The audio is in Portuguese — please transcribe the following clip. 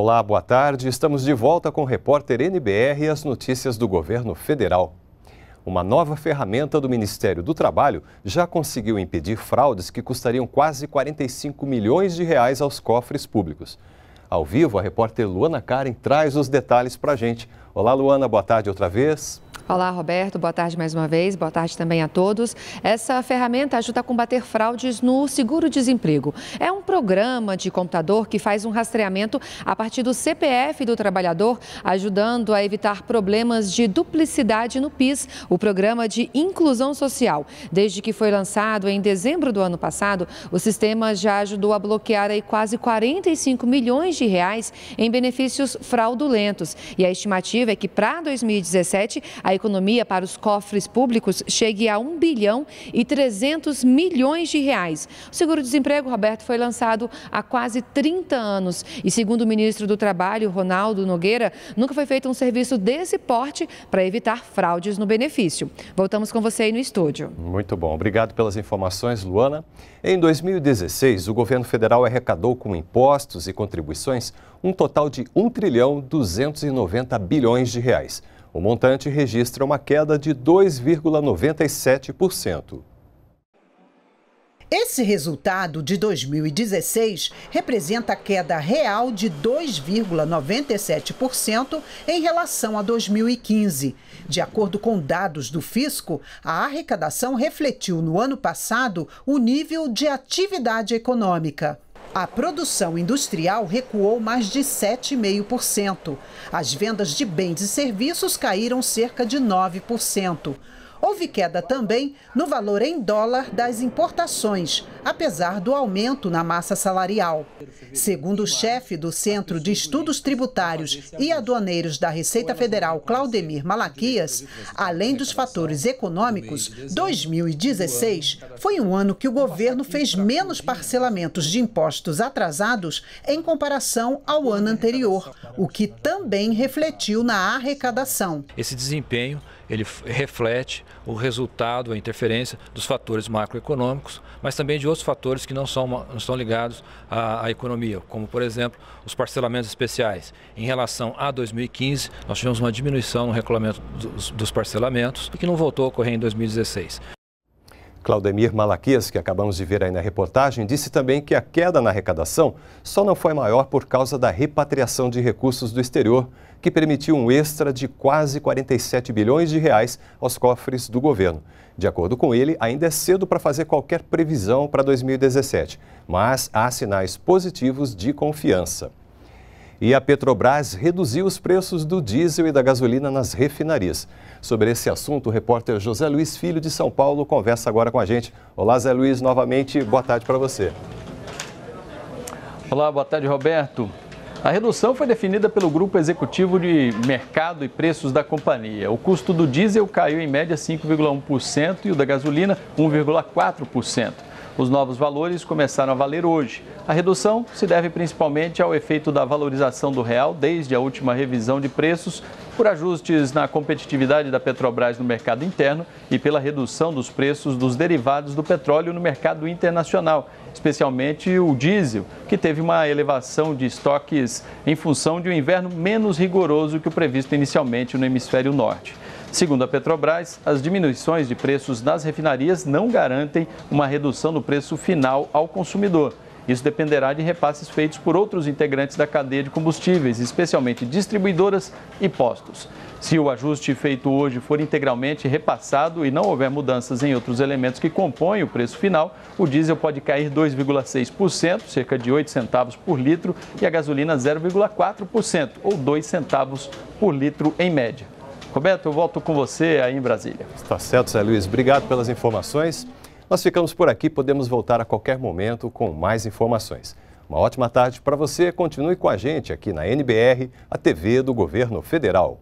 Olá, boa tarde. Estamos de volta com o repórter NBR e as notícias do governo federal. Uma nova ferramenta do Ministério do Trabalho já conseguiu impedir fraudes que custariam quase 45 milhões de reais aos cofres públicos. Ao vivo, a repórter Luana Karen traz os detalhes para a gente. Olá, Luana, boa tarde outra vez. Olá, Roberto. Boa tarde mais uma vez. Boa tarde também a todos. Essa ferramenta ajuda a combater fraudes no seguro-desemprego. É um programa de computador que faz um rastreamento a partir do CPF do trabalhador, ajudando a evitar problemas de duplicidade no PIS, o programa de inclusão social. Desde que foi lançado em dezembro do ano passado, o sistema já ajudou a bloquear aí quase 45 milhões de reais em benefícios fraudulentos. E a estimativa é que para 2017 a economia para os cofres públicos chegue a 1 bilhão e 300 milhões de reais. O seguro-desemprego, Roberto, foi lançado há quase 30 anos e, segundo o ministro do Trabalho, Ronaldo Nogueira, nunca foi feito um serviço desse porte para evitar fraudes no benefício. Voltamos com você aí no estúdio. Muito bom. Obrigado pelas informações, Luana. Em 2016, o governo federal arrecadou com impostos e contribuições um total de 1 trilhão 290 bilhões de reais. O montante registra uma queda de 2,97%. Esse resultado de 2016 representa a queda real de 2,97% em relação a 2015. De acordo com dados do fisco, a arrecadação refletiu no ano passado o nível de atividade econômica. A produção industrial recuou mais de 7,5%. As vendas de bens e serviços caíram cerca de 9%. Houve queda também no valor em dólar das importações apesar do aumento na massa salarial. Segundo o chefe do Centro de Estudos Tributários e Aduaneiros da Receita Federal, Claudemir Malaquias, além dos fatores econômicos, 2016 foi um ano que o governo fez menos parcelamentos de impostos atrasados em comparação ao ano anterior, o que também refletiu na arrecadação. Esse desempenho ele reflete o resultado, a interferência dos fatores macroeconômicos, mas também de outros outros fatores que não, são, não estão ligados à, à, economia, como por exemplo os parcelamentos especiais. Em relação a 2015, nós tivemos uma diminuição no regulamento dos, dos parcelamentos o que não voltou a ocorrer em 2016. Claudemir Malaquias, que acabamos de ver aí na reportagem, disse também que a queda na arrecadação só não foi maior por causa da repatriação de recursos do exterior, que permitiu um extra de quase 47 bilhões de reais aos cofres do governo. De acordo com ele, ainda é cedo para fazer qualquer previsão para 2017, mas há sinais positivos de confiança. E a Petrobras reduziu os preços do diesel e da gasolina nas refinarias. Sobre esse assunto, o repórter José Luiz Filho de São Paulo conversa agora com a gente. Olá, Zé Luiz, novamente, boa tarde para você. Olá, boa tarde, Roberto. A redução foi definida pelo Grupo Executivo de Mercado e Preços da companhia. O custo do diesel caiu em média 5,1% e o da gasolina 1,4%. Os novos valores começaram a valer hoje. A redução se deve principalmente ao efeito da valorização do real desde a última revisão de preços, por ajustes na competitividade da Petrobras no mercado interno e pela redução dos preços dos derivados do petróleo no mercado internacional, especialmente o diesel, que teve uma elevação de estoques em função de um inverno menos rigoroso que o previsto inicialmente no hemisfério norte. Segundo a Petrobras, as diminuições de preços nas refinarias não garantem uma redução no preço final ao consumidor. Isso dependerá de repasses feitos por outros integrantes da cadeia de combustíveis, especialmente distribuidoras e postos. Se o ajuste feito hoje for integralmente repassado e não houver mudanças em outros elementos que compõem o preço final, o diesel pode cair 2,6%, cerca de 8 centavos por litro, e a gasolina 0,4%, ou 2 centavos por litro em média. Roberto, eu volto com você aí em Brasília. Está certo, Zé Luiz. Obrigado pelas informações. Nós ficamos por aqui, podemos voltar a qualquer momento com mais informações. Uma ótima tarde para você. Continue com a gente aqui na NBR, a TV do Governo Federal.